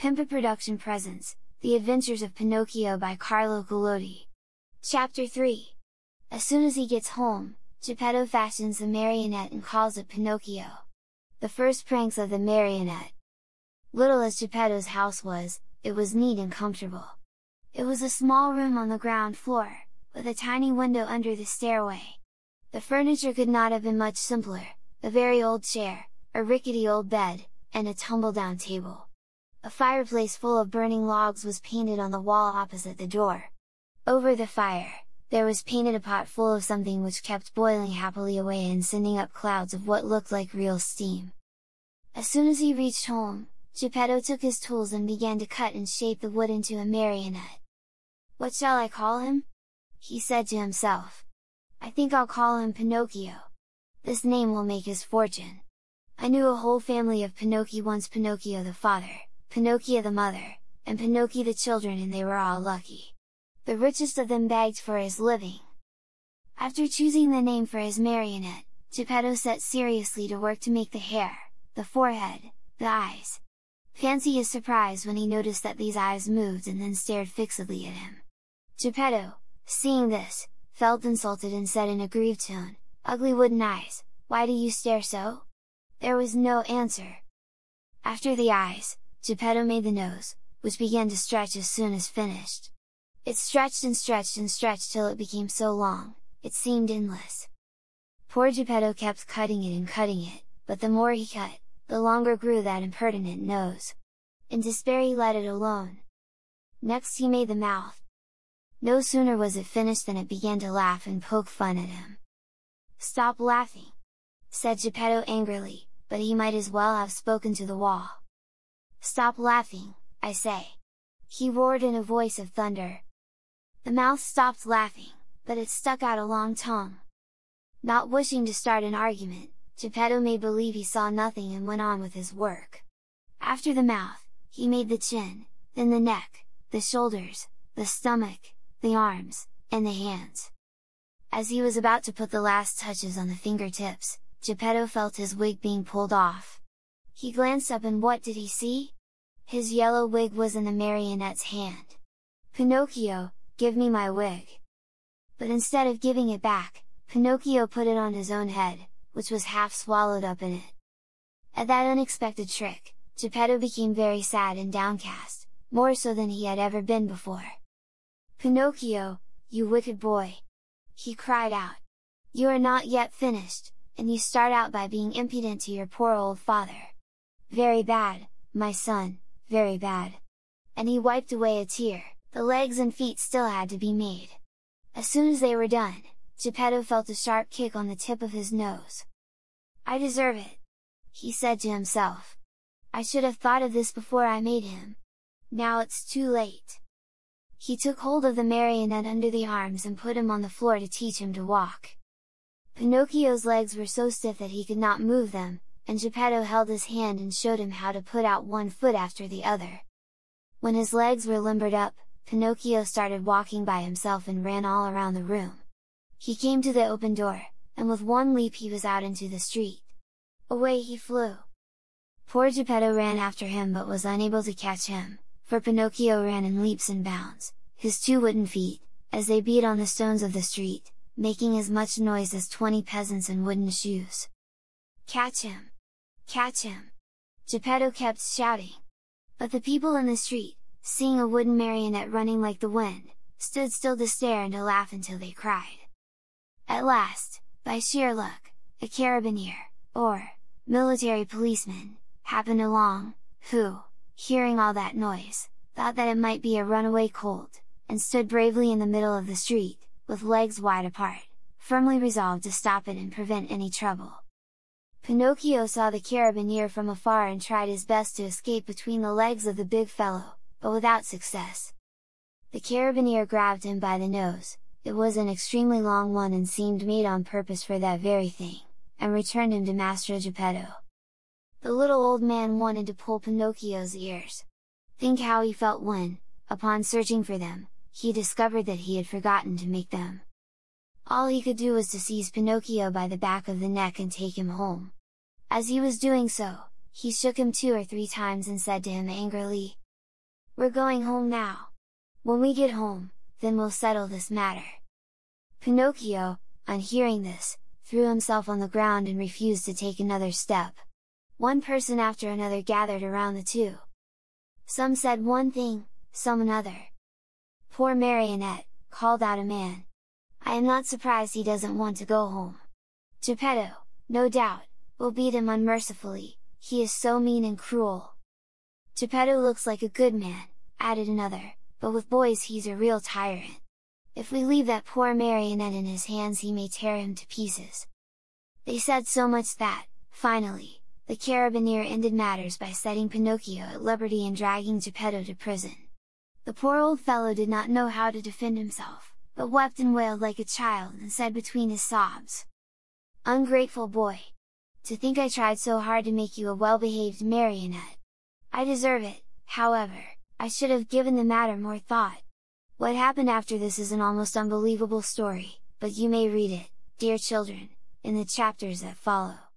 Pimpa Production presents The Adventures of Pinocchio by Carlo Collodi. Chapter 3 As soon as he gets home, Geppetto fashions a marionette and calls it Pinocchio. The first pranks of the marionette. Little as Geppetto's house was, it was neat and comfortable. It was a small room on the ground floor, with a tiny window under the stairway. The furniture could not have been much simpler, a very old chair, a rickety old bed, and a tumble-down table a fireplace full of burning logs was painted on the wall opposite the door. Over the fire, there was painted a pot full of something which kept boiling happily away and sending up clouds of what looked like real steam. As soon as he reached home, Geppetto took his tools and began to cut and shape the wood into a marionette. What shall I call him? he said to himself. I think I'll call him Pinocchio. This name will make his fortune. I knew a whole family of Pinocchi once Pinocchio the father, Pinocchio the mother, and Pinocchio the children and they were all lucky. The richest of them begged for his living. After choosing the name for his marionette, Geppetto set seriously to work to make the hair, the forehead, the eyes. Fancy his surprise when he noticed that these eyes moved and then stared fixedly at him. Geppetto, seeing this, felt insulted and said in a grieved tone, Ugly wooden eyes, why do you stare so? There was no answer. After the eyes, Geppetto made the nose, which began to stretch as soon as finished. It stretched and stretched and stretched till it became so long, it seemed endless. Poor Geppetto kept cutting it and cutting it, but the more he cut, the longer grew that impertinent nose. In despair he let it alone. Next he made the mouth. No sooner was it finished than it began to laugh and poke fun at him. Stop laughing! said Geppetto angrily, but he might as well have spoken to the wall. Stop laughing, I say! He roared in a voice of thunder. The mouth stopped laughing, but it stuck out a long tongue. Not wishing to start an argument, Geppetto made believe he saw nothing and went on with his work. After the mouth, he made the chin, then the neck, the shoulders, the stomach, the arms, and the hands. As he was about to put the last touches on the fingertips, Geppetto felt his wig being pulled off. He glanced up and what did he see? His yellow wig was in the marionette's hand. Pinocchio, give me my wig! But instead of giving it back, Pinocchio put it on his own head, which was half swallowed up in it. At that unexpected trick, Geppetto became very sad and downcast, more so than he had ever been before. Pinocchio, you wicked boy! He cried out. You are not yet finished, and you start out by being impudent to your poor old father! Very bad, my son, very bad! And he wiped away a tear, the legs and feet still had to be made. As soon as they were done, Geppetto felt a sharp kick on the tip of his nose. I deserve it! he said to himself. I should have thought of this before I made him. Now it's too late. He took hold of the marionette under the arms and put him on the floor to teach him to walk. Pinocchio's legs were so stiff that he could not move them, and Geppetto held his hand and showed him how to put out one foot after the other. When his legs were limbered up, Pinocchio started walking by himself and ran all around the room. He came to the open door, and with one leap he was out into the street. Away he flew! Poor Geppetto ran after him but was unable to catch him, for Pinocchio ran in leaps and bounds, his two wooden feet, as they beat on the stones of the street, making as much noise as twenty peasants in wooden shoes. Catch him! Catch him! Geppetto kept shouting. But the people in the street, seeing a wooden marionette running like the wind, stood still to stare and to laugh until they cried. At last, by sheer luck, a carabineer, or, military policeman, happened along, who, hearing all that noise, thought that it might be a runaway colt, and stood bravely in the middle of the street, with legs wide apart, firmly resolved to stop it and prevent any trouble. Pinocchio saw the carabineer from afar and tried his best to escape between the legs of the big fellow, but without success. The carabineer grabbed him by the nose, it was an extremely long one and seemed made on purpose for that very thing, and returned him to Master Geppetto. The little old man wanted to pull Pinocchio's ears. Think how he felt when, upon searching for them, he discovered that he had forgotten to make them. All he could do was to seize Pinocchio by the back of the neck and take him home. As he was doing so, he shook him two or three times and said to him angrily, We're going home now! When we get home, then we'll settle this matter! Pinocchio, on hearing this, threw himself on the ground and refused to take another step. One person after another gathered around the two. Some said one thing, some another. Poor Marionette, called out a man. I am not surprised he doesn't want to go home. Geppetto, no doubt, will beat him unmercifully, he is so mean and cruel! Geppetto looks like a good man, added another, but with boys he's a real tyrant. If we leave that poor marionette in his hands he may tear him to pieces. They said so much that, finally, the carabineer ended matters by setting Pinocchio at liberty and dragging Geppetto to prison. The poor old fellow did not know how to defend himself, but wept and wailed like a child and said between his sobs, Ungrateful boy, to think I tried so hard to make you a well-behaved marionette! I deserve it, however, I should have given the matter more thought! What happened after this is an almost unbelievable story, but you may read it, dear children, in the chapters that follow.